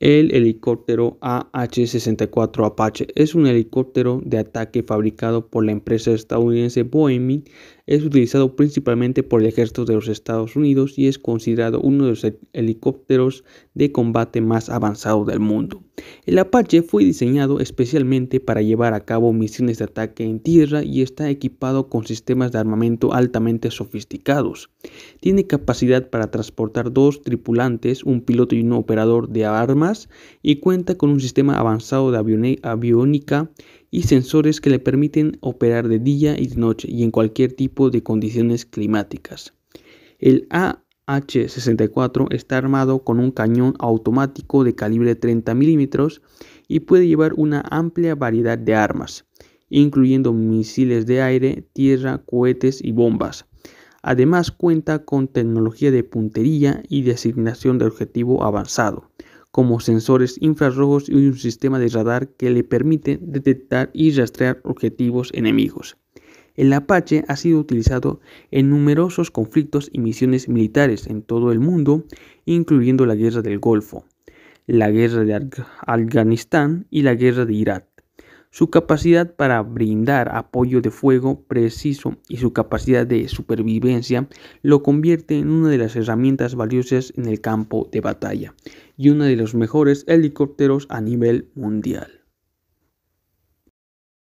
El helicóptero AH-64 Apache es un helicóptero de ataque fabricado por la empresa estadounidense Boeing es utilizado principalmente por el ejército de los Estados Unidos y es considerado uno de los helicópteros de combate más avanzados del mundo. El Apache fue diseñado especialmente para llevar a cabo misiones de ataque en tierra y está equipado con sistemas de armamento altamente sofisticados. Tiene capacidad para transportar dos tripulantes, un piloto y un operador de armas y cuenta con un sistema avanzado de aviónica y sensores que le permiten operar de día y de noche y en cualquier tipo de condiciones climáticas. El AH-64 está armado con un cañón automático de calibre 30 milímetros y puede llevar una amplia variedad de armas, incluyendo misiles de aire, tierra, cohetes y bombas. Además cuenta con tecnología de puntería y de asignación de objetivo avanzado, como sensores infrarrojos y un sistema de radar que le permite detectar y rastrear objetivos enemigos. El Apache ha sido utilizado en numerosos conflictos y misiones militares en todo el mundo, incluyendo la Guerra del Golfo, la Guerra de Afganistán y la Guerra de Irak su capacidad para brindar apoyo de fuego preciso y su capacidad de supervivencia lo convierte en una de las herramientas valiosas en el campo de batalla y uno de los mejores helicópteros a nivel mundial.